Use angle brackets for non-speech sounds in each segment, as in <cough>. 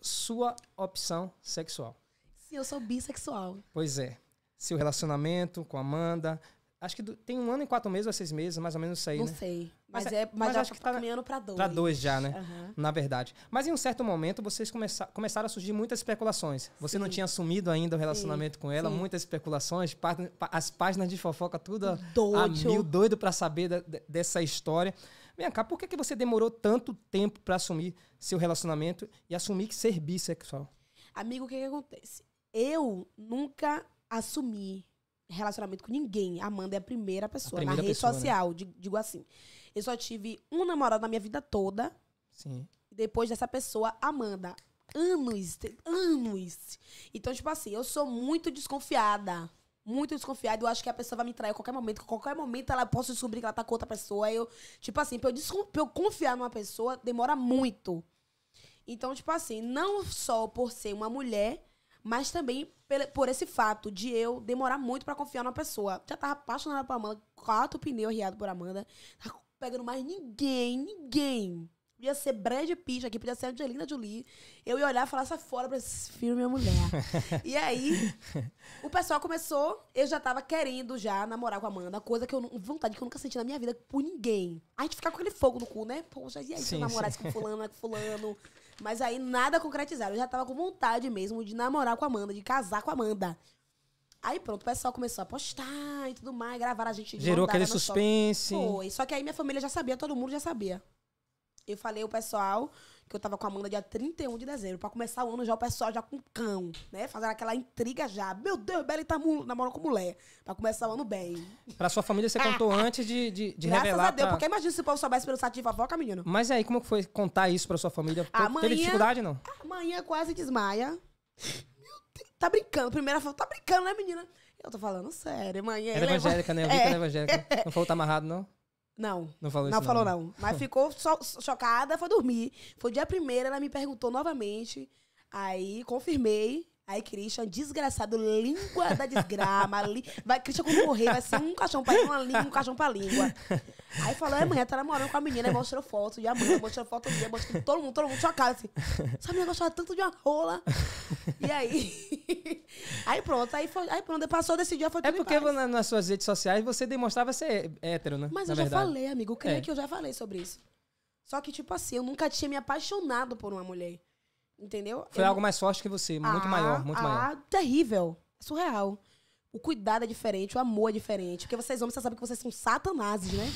sua opção sexual. Se eu sou bissexual. Pois é. Seu relacionamento com Amanda, Acho que do, tem um ano e quatro meses ou seis meses, mais ou menos isso aí, Não né? sei. Mas, mas é, mas, mas acho tá que tá caminhando para dois. Para dois já, né? Uhum. Na verdade. Mas em um certo momento, vocês começa, começaram a surgir muitas especulações. Você Sim. não tinha assumido ainda o relacionamento Sim. com ela, Sim. muitas especulações, as páginas de fofoca tudo doido. a mil, doido para saber da, dessa história. Vem cá, por que, que você demorou tanto tempo para assumir seu relacionamento e assumir que ser bissexual? Amigo, o que, que acontece? Eu nunca assumi relacionamento com ninguém. Amanda é a primeira pessoa a primeira na rede pessoa, né? social, né? digo assim. Eu só tive um namorado na minha vida toda. Sim. Depois dessa pessoa, Amanda. Anos, anos. Então, tipo assim, eu sou muito desconfiada. Muito desconfiada. Eu acho que a pessoa vai me trair a qualquer momento. A qualquer momento ela posso descobrir que ela tá com outra pessoa. Eu, tipo assim, pra eu, pra eu confiar numa pessoa, demora muito. Então, tipo assim, não só por ser uma mulher, mas também por esse fato de eu demorar muito para confiar numa pessoa. Já tava apaixonada por Amanda, quatro pneus riados por Amanda. Tava pegando mais ninguém, ninguém. Podia ser Brad Pitt aqui, podia ser Angelina Jolie. Eu ia olhar e falar, sai fora pra esse filme, minha mulher. <laughs> e aí, o pessoal começou, eu já tava querendo já namorar com a Amanda, coisa que eu, vontade que eu nunca senti na minha vida por ninguém. A gente fica com aquele fogo no cu, né? Poxa, e aí, sim, se eu namorasse com fulano, é com fulano, <laughs> Mas aí nada concretizado. Eu já tava com vontade mesmo de namorar com a Amanda, de casar com a Amanda. Aí pronto, o pessoal começou a postar e tudo mais, gravar a gente Gerou aquele suspense. Shopping. Foi. Só que aí minha família já sabia, todo mundo já sabia. Eu falei o pessoal, que eu tava com a Amanda dia 31 de dezembro. Pra começar o ano já o pessoal já com cão, né? Fazendo aquela intriga já. Meu Deus, Belly tá namorando com mulher. Pra começar o ano bem. Pra sua família você contou ah. antes de, de, de Graças revelar. Graças a Deus, pra... Tá? porque imagina se o povo soubesse pelo site de fofoca, menino. Mas aí, como foi contar isso pra sua família? A Teve dificuldade, não? Amanhã quase desmaia. Meu Deus, tá brincando. Primeira foto, tá brincando, né, menina? Eu tô falando sério, mãe. Era evangélica, né? Eu vi é. que era é. evangélica. Não falou tá amarrado, não? Não. Não falou não isso. Falou não falou, não. Mas ficou so, chocada, foi dormir. Foi dia primeiro, ela me perguntou novamente. Aí confirmei. Aí, Christian, desgraçado, língua da desgrama. Li... Vai, Christian, quando morrer, vai ser um caixão pra uma língua, um caixão pra língua. Aí falou, é, mãe, tá namorando com a menina, aí mostrou foto de a mãe, mostrou foto minha, mostrou todo mundo, todo mundo chocado, assim. Essa menina gostava tanto de uma rola. E aí, <laughs> aí pronto, aí, foi, aí pronto, passou desse dia, foi é tudo É porque nas suas redes sociais você demonstrava ser hétero, né? Mas Na eu verdade. já falei, amigo, creio é. que eu já falei sobre isso. Só que, tipo assim, eu nunca tinha me apaixonado por uma mulher. Entendeu? Foi eu... algo mais forte que você, muito ah, maior, muito ah, maior. terrível, é surreal. O cuidado é diferente, o amor é diferente. Porque vocês homens, você sabe que vocês são satanases, né?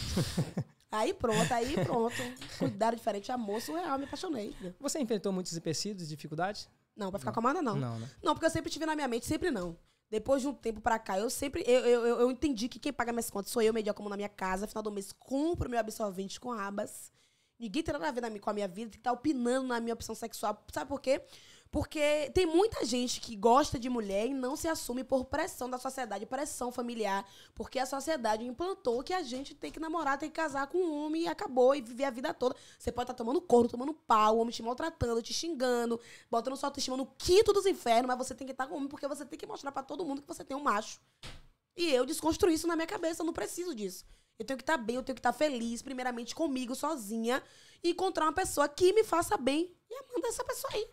<laughs> Aí pronto, aí pronto. Cuidado é diferente, amor surreal, me apaixonei. Você enfrentou muitos empecilhos, dificuldades? Não, pra ficar não. com a Amanda, não. Não, né? Não, porque eu sempre tive na minha mente, sempre não. Depois de um tempo pra cá, eu sempre. Eu, eu, eu, eu entendi que quem paga minhas contas sou eu, melhor como na minha casa. Final do mês, compro meu absorvente com abas. Ninguém tem nada a ver com a minha vida, tem que estar tá opinando na minha opção sexual. Sabe por quê? Porque tem muita gente que gosta de mulher e não se assume por pressão da sociedade, pressão familiar, porque a sociedade implantou que a gente tem que namorar, tem que casar com um homem e acabou e viver a vida toda. Você pode estar tá tomando couro, tomando pau, o homem te maltratando, te xingando, botando sua autoestima no quinto dos infernos, mas você tem que estar tá com o homem porque você tem que mostrar para todo mundo que você tem um macho. E eu desconstruí isso na minha cabeça, eu não preciso disso. Eu tenho que estar tá bem, eu tenho que estar tá feliz, primeiramente comigo, sozinha, e encontrar uma pessoa que me faça bem. E amando essa pessoa aí.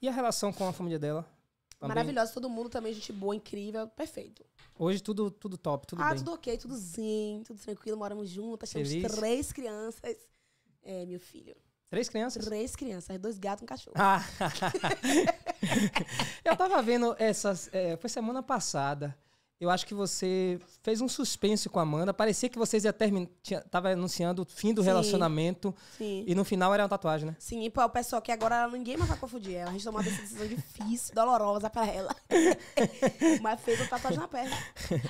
E a relação com a família dela? Também? Tá Maravilhosa, todo mundo também, gente boa, incrível, perfeito. Hoje tudo, tudo top, tudo ah, bem? Ah, tudo ok, tudo zen, tudo tranquilo, moramos juntas, temos Feliz. três crianças. É, meu filho. Três crianças? Três crianças, dois gatos e um cachorro. Ah. <laughs> eu tava vendo essas. É, foi semana passada eu acho que você fez um suspense com a Amanda. Parecia que vocês iam terminar. Tava anunciando o fim do sim, relacionamento. Sim. E no final era uma tatuagem, né? Sim, e para o pessoal que agora ninguém mais vai confundir ela. A gente tomou uma decisão <laughs> difícil, dolorosa pra ela. <laughs> Mas fez a tatuagem na perna.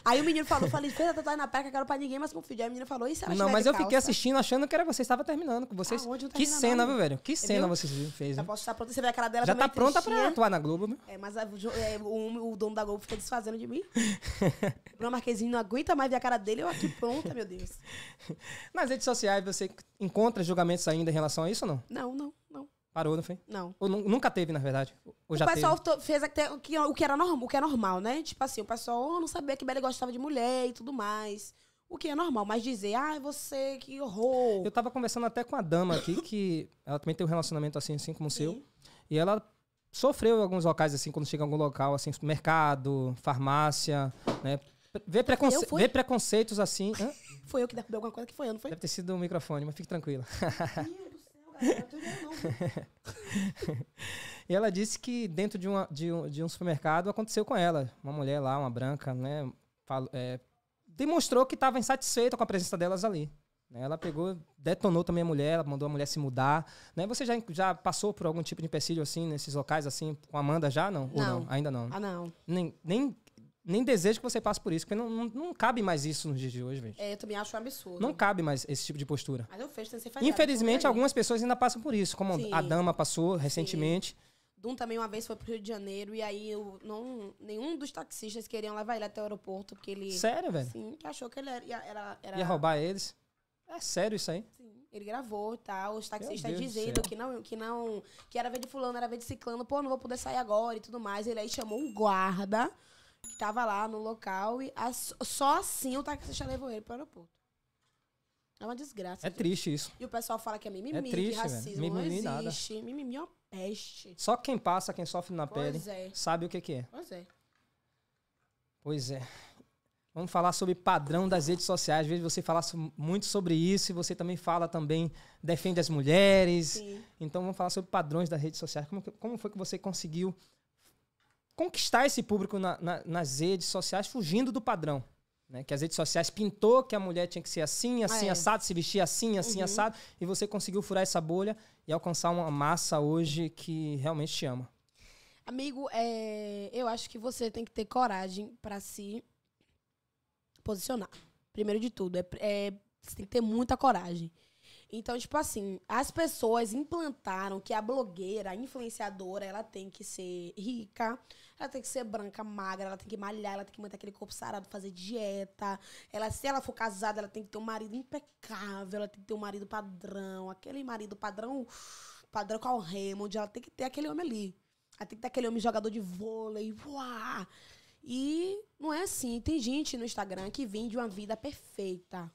Aí o menino falou, falei, fez a tatuagem na perna, quero pra ninguém mais confundir. Aí o menino falou, isso era Não, mas eu calça? fiquei assistindo achando que era você estava terminando com vocês. Ah, que cena, viu, velho? Que cena vocês fez. Já né? posso estar pronta. Você vê a cara dela Já tá pronta tristinha. pra atuar na Globo, viu? Né? É, mas a, é, o, o dono da Globo fica desfazendo de mim. <laughs> Bruno <laughs> Marquezine não aguenta mais ver a cara dele, eu aqui pronta, meu Deus. <laughs> Nas redes sociais você encontra julgamentos ainda em relação a isso ou não? Não, não, não. Parou, não foi? Não. Ou nunca teve, na verdade? Ou já o pessoal teve? fez até o que, o, que era normal, o que é normal, né? Tipo assim, o pessoal oh, não sabia que Bela gostava de mulher e tudo mais. O que é normal, mas dizer, ah, é você, que horror. Eu tava conversando até com a dama aqui, que ela também tem um relacionamento assim, assim como o seu. E ela sofreu em alguns locais, assim, quando chega em algum local, assim, mercado, farmácia, né? ver preconce... ver preconceitos assim. Hã? <laughs> Foi eu que derrubei alguma coisa que foi eu, não foi? Deve ter sido o microfone, mas fique tranquila. Tá né? <laughs> e ela disse que dentro de, uma, de, um, de um supermercado aconteceu com ela. Uma mulher lá, uma branca, né? Falo, é, demonstrou que estava insatisfeita com a presença delas ali. Né? Ela pegou, detonou também a mulher, ela mandou a mulher se mudar. Né? Você já, já passou por algum tipo de empecilho assim, nesses locais, assim, com a Amanda já? Não? Não. não? Ainda não? Ah, não. Nem, nem, nem desejo que você passe por isso, porque não, não, não cabe mais isso nos dias de hoje, gente. É, eu também acho um absurdo. Não cabe mais esse tipo de postura. Mas eu fecho sem ser falhado, Infelizmente, algumas pessoas ainda passam por isso, como Sim. a Dama passou recentemente. Sim. Dum também uma vez foi pro Rio de Janeiro e aí eu não, nenhum dos taxistas queriam levar ele até o aeroporto porque ele. Sério, velho? Sim, que achou que ele era, era, era... Ia roubar eles? É sério isso aí? Sim. Ele gravou e tal. Os taxistas dizendo que não, que não. Que era ver de fulano, era ver de ciclano, pô, não vou poder sair agora e tudo mais. Ele aí chamou um guarda que tava lá no local e só assim o taxista levou ele pro aeroporto. É uma desgraça. É gente. triste isso. E o pessoal fala que é mimimi, é triste, que racismo mimimi não existe. Nada. Mimimi é uma peste. Só quem passa, quem sofre na pois pele, é. sabe o que, que é. Pois é. Pois é. Vamos falar sobre padrão das redes sociais. Às vezes você fala muito sobre isso e você também fala também, defende as mulheres. Sim. Então vamos falar sobre padrões das redes sociais. Como, como foi que você conseguiu conquistar esse público na, na, nas redes sociais fugindo do padrão? Né? Que as redes sociais pintou que a mulher tinha que ser assim, ah, assim, ah, é. assado, se vestir assim, assim, uhum. assado. E você conseguiu furar essa bolha e alcançar uma massa hoje que realmente te ama. Amigo, é, eu acho que você tem que ter coragem para se Si posicionar. Primeiro de tudo, é, é, você tem que ter muita coragem. Então, tipo assim, as pessoas implantaram que a blogueira, a influenciadora, ela tem que ser rica, ela tem que ser branca, magra, ela tem que malhar, ela tem que manter aquele corpo sarado, fazer dieta. Ela, se ela for casada, ela tem que ter um marido impecável, ela tem que ter um marido padrão, aquele marido padrão, padrão o Raymond, ela tem que ter aquele homem ali. Ela tem que ter aquele homem jogador de vôlei, uau! E não é assim. Tem gente no Instagram que vende uma vida perfeita.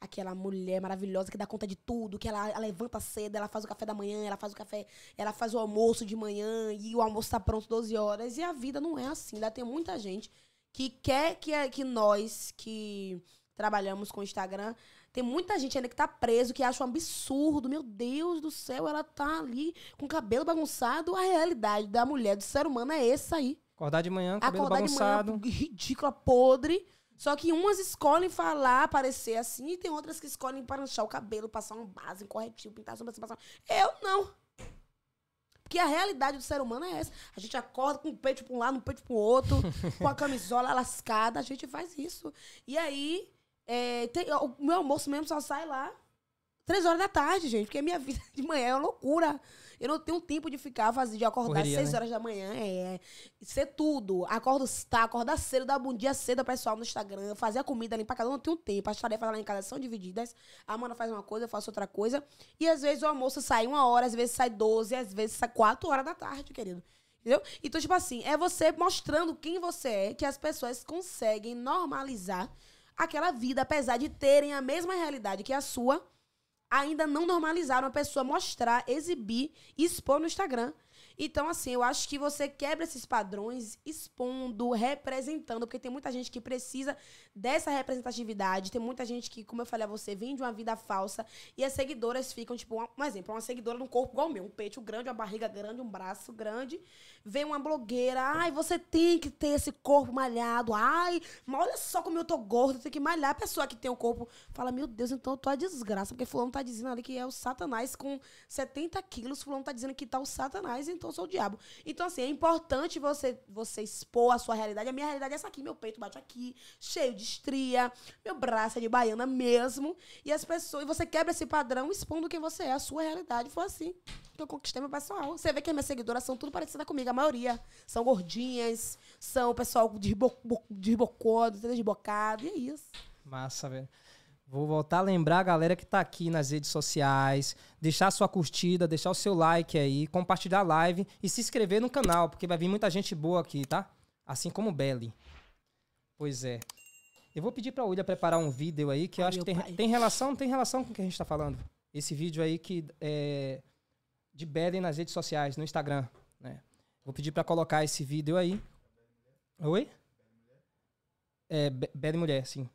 Aquela mulher maravilhosa que dá conta de tudo, que ela, ela, levanta cedo, ela faz o café da manhã, ela faz o café, ela faz o almoço de manhã e o almoço está pronto 12 horas. E a vida não é assim. Ainda tem muita gente que quer que, é, que nós que trabalhamos com o Instagram, tem muita gente ainda que tá preso, que acha um absurdo. Meu Deus do céu, ela tá ali com o cabelo bagunçado. A realidade da mulher, do ser humano é essa aí. Acordar de manhã, cabelo Acordar bagunçado. De manhã, ridícula, podre. Só que umas escolhem falar, parecer assim, e tem outras que escolhem paranchar o cabelo, passar um base, um corretivo, pintar a sobrancelha, assim, passar... Eu não. Porque a realidade do ser humano é essa. A gente acorda com o peito pra um lado, um peito pro outro, <laughs> com a camisola lascada, a gente faz isso. E aí, é, tem, o meu almoço mesmo só sai lá Três horas da tarde, gente, porque a minha vida <laughs> de manhã é uma loucura. Eu não tenho tempo de ficar fazendo, de acordar às seis né? horas da manhã, é. Ser tudo. Acordo, tá, acordar cedo, dar bom dia cedo ao pessoal no Instagram, fazer a comida, limpar pra casa, eu não tenho tempo. As tarefas lá em casa são divididas. A mana faz uma coisa, eu faço outra coisa. E às vezes o almoço sai uma hora, às vezes sai doze, às vezes sai quatro horas da tarde, querido. Entendeu? Então, tipo assim, é você mostrando quem você é, que as pessoas conseguem normalizar aquela vida, apesar de terem a mesma realidade que a sua ainda não normalizaram a pessoa mostrar, exibir e expor no Instagram então, assim, eu acho que você quebra esses padrões expondo, representando, porque tem muita gente que precisa dessa representatividade, tem muita gente que, como eu falei a você, vem de uma vida falsa e as seguidoras ficam, tipo, um exemplo, uma seguidora num corpo igual o meu, um peito grande, uma barriga grande, um braço grande, vem uma blogueira, ai, você tem que ter esse corpo malhado, ai, mas olha só como eu tô gordo, tem que malhar. A pessoa que tem o corpo fala, meu Deus, então eu tô a desgraça, porque fulano tá dizendo ali que é o satanás com 70 quilos, fulano tá dizendo que tá o satanás, então eu sou o diabo. Então, assim, é importante você, você expor a sua realidade. A minha realidade é essa aqui. Meu peito bate aqui, cheio de estria. Meu braço é de baiana mesmo. E as pessoas... E você quebra esse padrão expondo quem você é. A sua realidade foi assim que eu conquistei meu pessoal. Você vê que as minhas seguidoras são tudo parecidas comigo. A maioria são gordinhas, são o pessoal desbocado, desbocado, desbocado. E é isso. Massa, velho. Vou voltar a lembrar a galera que está aqui nas redes sociais, deixar sua curtida, deixar o seu like aí, compartilhar a live e se inscrever no canal, porque vai vir muita gente boa aqui, tá? Assim como o Belly. Pois é. Eu vou pedir para a preparar um vídeo aí que eu Ai, acho que tem, tem relação, tem relação com o que a gente está falando. Esse vídeo aí que é de Belly nas redes sociais, no Instagram, né? Vou pedir para colocar esse vídeo aí. Oi? É, Belly Mulher, sim.